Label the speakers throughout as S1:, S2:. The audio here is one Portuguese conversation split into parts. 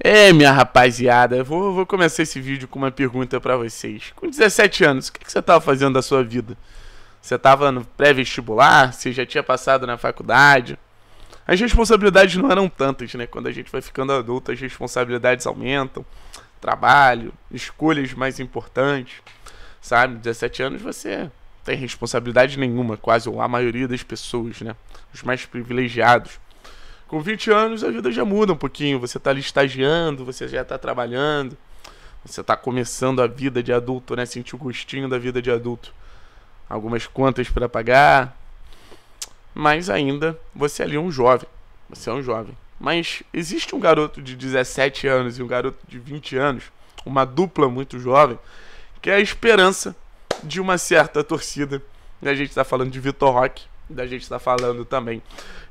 S1: É, minha rapaziada, eu vou, vou começar esse vídeo com uma pergunta para vocês. Com 17 anos, o que, você estava fazendo da sua vida? Você estava no pré-vestibular? Você já tinha passado na faculdade? As responsabilidades não eram tantas, né? Quando a gente vai ficando adulto, as responsabilidades aumentam. Trabalho, escolhas mais importantes, sabe? 17 anos você tem responsabilidade nenhuma, quase, ou a maioria das pessoas, né? Os mais privilegiados com 20 anos a vida já muda um pouquinho. Você está ali estagiando, você já está trabalhando, você está começando a vida de adulto, né? Sentir o gostinho da vida de adulto. Algumas contas para pagar, mas ainda você é ali é um jovem. Você é um jovem. Mas existe um garoto de 17 anos e um garoto de 20 anos, uma dupla muito jovem, que é a esperança de uma certa torcida. E a gente está falando de Vitor Roque, da gente estar tá falando também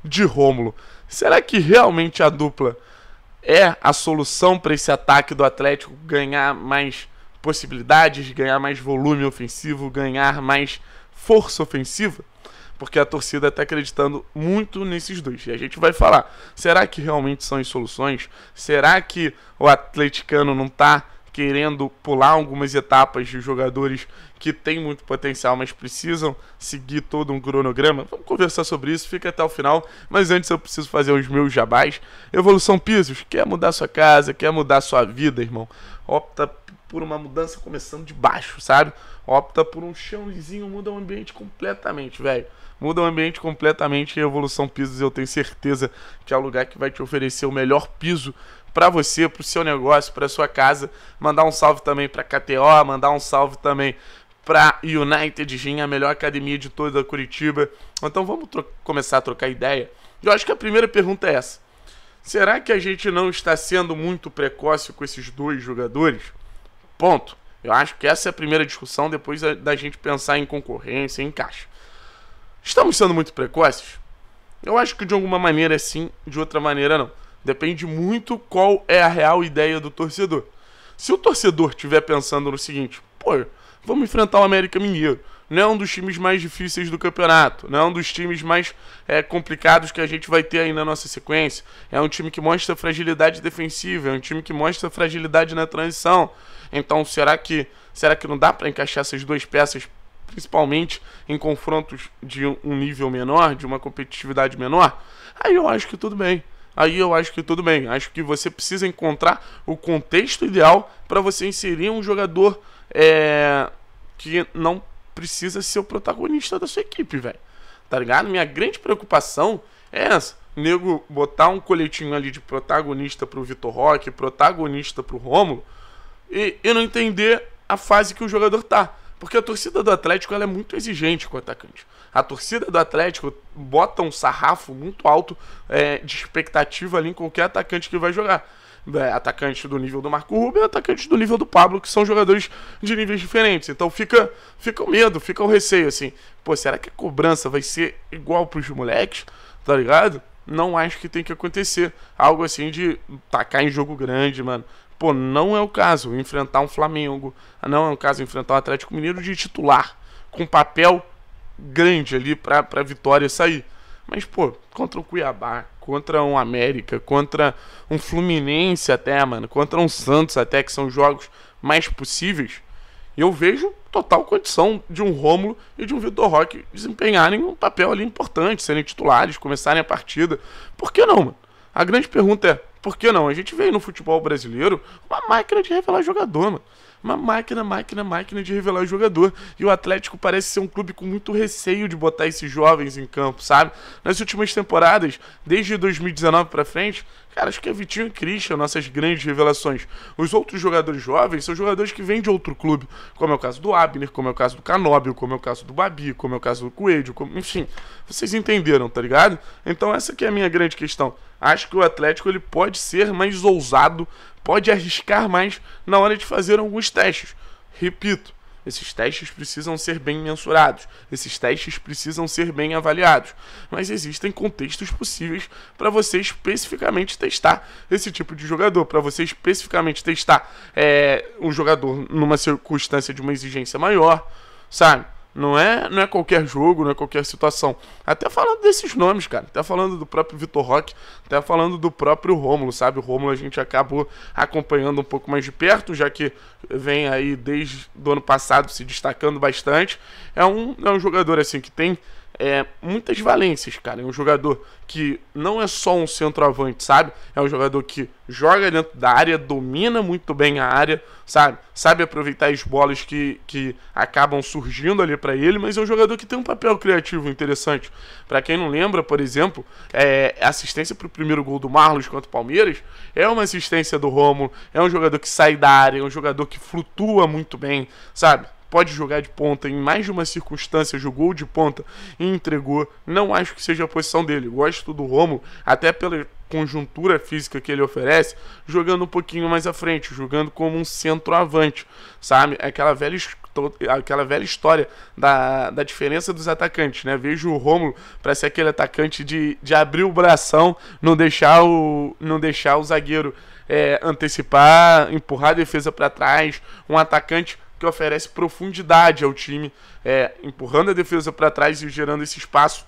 S1: de Rômulo. Será que realmente a dupla é a solução para esse ataque do Atlético ganhar mais possibilidades, ganhar mais volume ofensivo, ganhar mais força ofensiva? Porque a torcida está acreditando muito nesses dois. E a gente vai falar: será que realmente são as soluções? Será que o atleticano não está querendo pular algumas etapas de jogadores que têm muito potencial, mas precisam seguir todo um cronograma. Vamos conversar sobre isso, fica até o final. Mas antes eu preciso fazer os meus jabás. Evolução Pisos, quer mudar sua casa, quer mudar sua vida, irmão? Opta por uma mudança começando de baixo, sabe? Opta por um chãozinho, muda o ambiente completamente, velho. Muda o ambiente completamente e Evolução Pisos eu tenho certeza que é o lugar que vai te oferecer o melhor piso para você, para o seu negócio, para sua casa. Mandar um salve também para KTO, mandar um salve também para United Gym, a melhor academia de toda Curitiba. Então vamos começar a trocar ideia. Eu acho que a primeira pergunta é essa. Será que a gente não está sendo muito precoce com esses dois jogadores? Ponto. Eu acho que essa é a primeira discussão depois da, da gente pensar em concorrência, em caixa. Estamos sendo muito precoces? Eu acho que de alguma maneira sim, de outra maneira não. Depende muito qual é a real ideia do torcedor. Se o torcedor estiver pensando no seguinte, pô, vamos enfrentar o América Mineiro, não é um dos times mais difíceis do campeonato, não é um dos times mais é, complicados que a gente vai ter aí na nossa sequência. É um time que mostra fragilidade defensiva, é um time que mostra fragilidade na transição. Então, será que será que não dá para encaixar essas duas peças principalmente em confrontos de um nível menor, de uma competitividade menor? Aí eu acho que tudo bem. Aí eu acho que tudo bem. Acho que você precisa encontrar o contexto ideal para você inserir um jogador é, que não precisa ser o protagonista da sua equipe, velho. Tá ligado? Minha grande preocupação é essa. Nego botar um coletinho ali de protagonista pro Vitor Roque, protagonista pro Rômulo, e, e não entender a fase que o jogador tá. Porque a torcida do Atlético ela é muito exigente com o atacante. A torcida do Atlético bota um sarrafo muito alto é, de expectativa ali em qualquer atacante que vai jogar. Né, atacante do nível do Marco Rubio e atacante do nível do Pablo, que são jogadores de níveis diferentes. Então fica, fica o medo, fica o receio, assim. Pô, será que a cobrança vai ser igual pros moleques? Tá ligado? Não acho que tem que acontecer. Algo assim de tacar em jogo grande, mano. Pô, não é o caso enfrentar um Flamengo. Não é o caso enfrentar o um Atlético Mineiro de titular. Com papel grande ali pra, pra vitória sair. Mas, pô, contra o Cuiabá, contra um América, contra um Fluminense até, mano, contra um Santos até, que são jogos mais possíveis, eu vejo total condição de um Rômulo e de um Vitor Roque desempenharem um papel ali importante, serem titulares, começarem a partida. Por que não, mano? A grande pergunta é, por que não? A gente veio no futebol brasileiro uma máquina de revelar jogador, mano uma máquina, máquina, máquina de revelar o jogador. E o Atlético parece ser um clube com muito receio de botar esses jovens em campo, sabe? Nas últimas temporadas, desde 2019 para frente, Cara, acho que é Vitinho e Christian, nossas grandes revelações. Os outros jogadores jovens são jogadores que vêm de outro clube, como é o caso do Abner, como é o caso do Canóbio, como é o caso do Babi, como é o caso do Coelho, como... enfim. Vocês entenderam, tá ligado? Então essa que é a minha grande questão. Acho que o Atlético ele pode ser mais ousado pode arriscar mais na hora de fazer alguns testes. Repito, esses testes precisam ser bem mensurados, esses testes precisam ser bem avaliados, mas existem contextos possíveis para você especificamente testar esse tipo de jogador, para você especificamente testar é, um jogador numa circunstância de uma exigência maior, sabe? Não é, não é qualquer jogo, não é qualquer situação. Até falando desses nomes, cara. Até falando do próprio Vitor Roque, até falando do próprio Rômulo, sabe? O Rômulo a gente acabou acompanhando um pouco mais de perto, já que vem aí desde do ano passado se destacando bastante. É um, é um jogador assim que tem é, muitas valências, cara. É um jogador que não é só um centroavante, sabe? É um jogador que joga dentro da área, domina muito bem a área, sabe? Sabe aproveitar as bolas que, que acabam surgindo ali para ele, mas é um jogador que tem um papel criativo interessante. Para quem não lembra, por exemplo, é, assistência para o primeiro gol do Marlos contra o Palmeiras é uma assistência do Romulo, é um jogador que sai da área, é um jogador que flutua muito bem, sabe? pode jogar de ponta, em mais de uma circunstância jogou de ponta e entregou. Não acho que seja a posição dele. Gosto do Romo, até pela conjuntura física que ele oferece, jogando um pouquinho mais à frente, jogando como um centroavante, sabe? Aquela velha aquela velha história da, da diferença dos atacantes, né? Vejo o Romulo para ser aquele atacante de, de abrir o bração, não deixar o, não deixar o zagueiro é, antecipar, empurrar a defesa para trás, um atacante que oferece profundidade ao time, é, empurrando a defesa para trás e gerando esse espaço.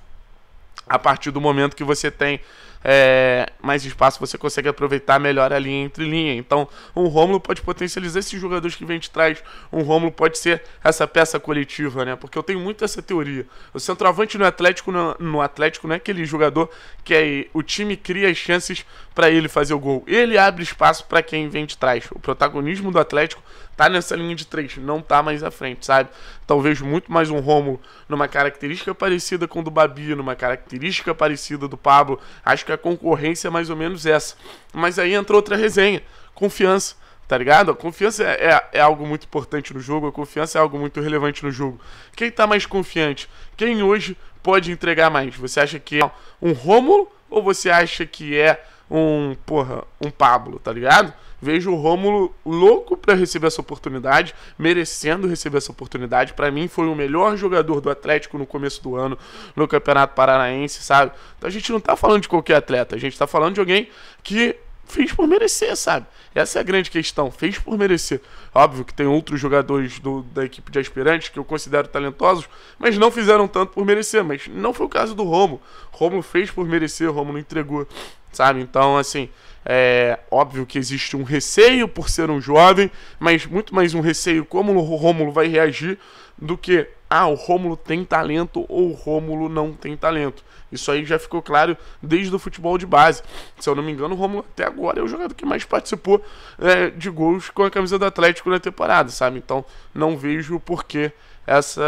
S1: A partir do momento que você tem é, mais espaço, você consegue aproveitar melhor a linha entre linha. Então, um Rômulo pode potencializar esses jogadores que vem de trás. Um Rômulo pode ser essa peça coletiva, né? Porque eu tenho muito essa teoria. O centroavante no Atlético, no, no Atlético não é aquele jogador que é, o time cria as chances para ele fazer o gol. Ele abre espaço para quem vem de trás. O protagonismo do Atlético tá nessa linha de três, não tá mais à frente, sabe? Talvez então, muito mais um Romulo numa característica parecida com o do Babi, numa característica parecida do Pablo. Acho que a concorrência é mais ou menos essa. Mas aí entra outra resenha, confiança. Tá ligado? A confiança é, é, é algo muito importante no jogo, a confiança é algo muito relevante no jogo. Quem tá mais confiante? Quem hoje pode entregar mais? Você acha que é um Romulo ou você acha que é um, porra, um Pablo, tá ligado? Vejo o Rômulo louco para receber essa oportunidade, merecendo receber essa oportunidade. Para mim foi o melhor jogador do Atlético no começo do ano, no Campeonato Paranaense, sabe? Então a gente não tá falando de qualquer atleta, a gente tá falando de alguém que fez por merecer, sabe? Essa é a grande questão, fez por merecer. Óbvio que tem outros jogadores do, da equipe de aspirantes que eu considero talentosos, mas não fizeram tanto por merecer, mas não foi o caso do Romo. Romo fez por merecer, Romo entregou sabe? Então, assim, é óbvio que existe um receio por ser um jovem, mas muito mais um receio como o Rômulo vai reagir do que ah, o Rômulo tem talento ou o Rômulo não tem talento. Isso aí já ficou claro desde o futebol de base. Se eu não me engano, o Rômulo até agora é o jogador que mais participou é, de gols com a camisa do Atlético na temporada, sabe? Então não vejo por que essa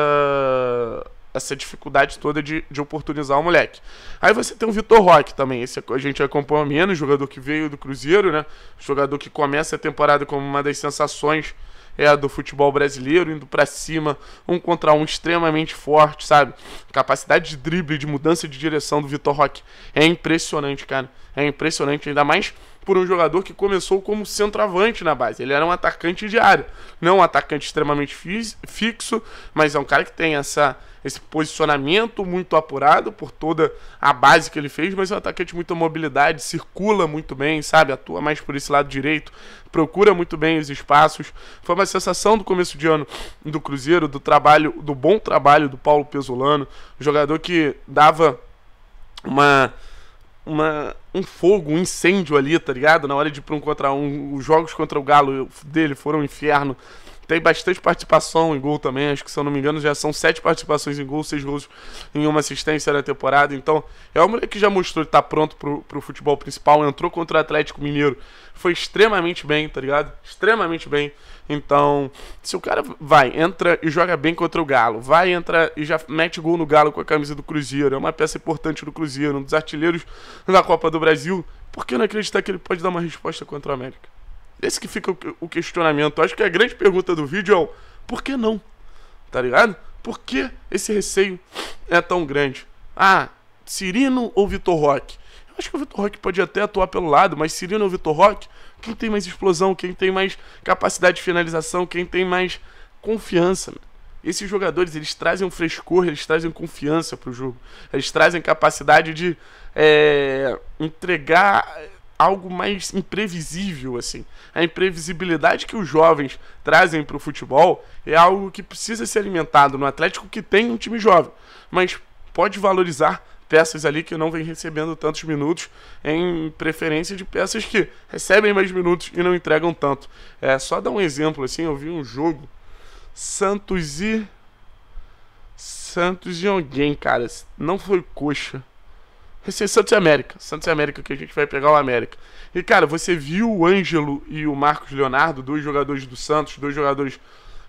S1: essa dificuldade toda de, de oportunizar o moleque. Aí você tem o Vitor Roque também, esse a gente acompanha menos, jogador que veio do Cruzeiro, né? Jogador que começa a temporada como uma das sensações é do futebol brasileiro, indo para cima, um contra um extremamente forte, sabe? Capacidade de drible, de mudança de direção do Vitor Roque é impressionante, cara. É impressionante, ainda mais por um jogador que começou como centroavante na base. Ele era um atacante de área, não um atacante extremamente fixo, mas é um cara que tem essa, esse posicionamento muito apurado por toda a base que ele fez, mas é um atacante de muita mobilidade, circula muito bem, sabe? Atua mais por esse lado direito, procura muito bem os espaços. Foi uma sensação do começo de ano do Cruzeiro, do trabalho, do bom trabalho do Paulo Pesolano, um jogador que dava uma uma, um fogo, um incêndio ali, tá ligado? Na hora de ir pra um contra um, os jogos contra o Galo dele foram um inferno. Tem bastante participação em gol também. Acho que, se eu não me engano, já são sete participações em gol, seis gols em uma assistência na temporada. Então, é um moleque que já mostrou que tá pronto pro, pro futebol principal. Entrou contra o Atlético Mineiro. Foi extremamente bem, tá ligado? Extremamente bem. Então, se o cara vai, entra e joga bem contra o Galo, vai, entra e já mete gol no Galo com a camisa do Cruzeiro, é uma peça importante do Cruzeiro, um dos artilheiros da Copa do Brasil, por que não acreditar que ele pode dar uma resposta contra o América? Esse que fica o questionamento. Acho que a grande pergunta do vídeo é o por que não? Tá ligado? Por que esse receio é tão grande? Ah, Cirino ou Vitor Roque? Eu acho que o Vitor Roque pode até atuar pelo lado, mas Cirino ou Vitor Roque? Quem tem mais explosão? Quem tem mais capacidade de finalização? Quem tem mais confiança? Né? Esses jogadores, eles trazem um frescor, eles trazem confiança pro jogo. Eles trazem capacidade de é, entregar algo mais imprevisível assim. A imprevisibilidade que os jovens trazem para o futebol é algo que precisa ser alimentado no Atlético que tem um time jovem, mas pode valorizar peças ali que não vem recebendo tantos minutos em preferência de peças que recebem mais minutos e não entregam tanto. É só dar um exemplo assim, eu vi um jogo Santos e Santos e alguém, cara, não foi coxa é Santos e América. Santos e América que a gente vai pegar o América. E, cara, você viu o Ângelo e o Marcos Leonardo, dois jogadores do Santos, dois jogadores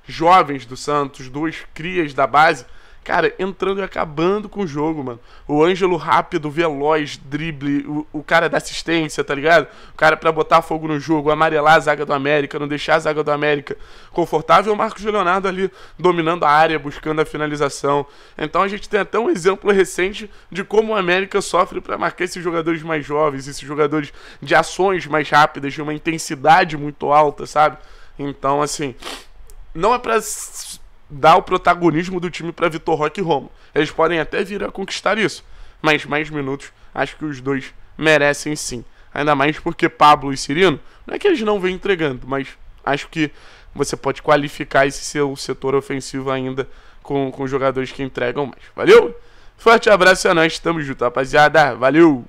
S1: jovens do Santos, dois crias da base cara, entrando e acabando com o jogo, mano. O Ângelo rápido, veloz, drible, o, o, cara da assistência, tá ligado? O cara pra botar fogo no jogo, amarelar a zaga do América, não deixar a zaga do América confortável. O Marcos Leonardo ali dominando a área, buscando a finalização. Então a gente tem até um exemplo recente de como o América sofre para marcar esses jogadores mais jovens, esses jogadores de ações mais rápidas, de uma intensidade muito alta, sabe? Então, assim, não é pra dar o protagonismo do time para Vitor Roque e Romo. Eles podem até vir a conquistar isso, mas mais minutos acho que os dois merecem sim. Ainda mais porque Pablo e Cirino, não é que eles não vêm entregando, mas acho que você pode qualificar esse seu setor ofensivo ainda com, com jogadores que entregam mais. Valeu? Forte abraço a é nós, tamo junto, rapaziada. Valeu!